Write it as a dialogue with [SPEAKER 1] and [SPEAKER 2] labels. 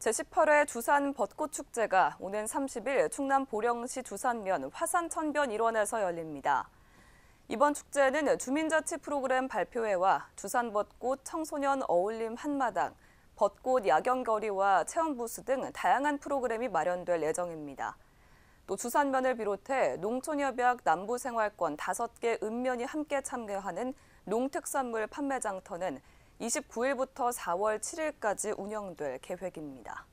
[SPEAKER 1] 제18회 주산 벚꽃축제가 오는 30일 충남 보령시 주산면 화산천변 일원에서 열립니다. 이번 축제는 주민자치 프로그램 발표회와 두산 벚꽃 청소년 어울림 한마당, 벚꽃 야경거리와 체험부스 등 다양한 프로그램이 마련될 예정입니다. 또 주산면을 비롯해 농촌협약 남부생활권 5개 읍면이 함께 참여하는 농특산물 판매장터는 29일부터 4월 7일까지 운영될 계획입니다.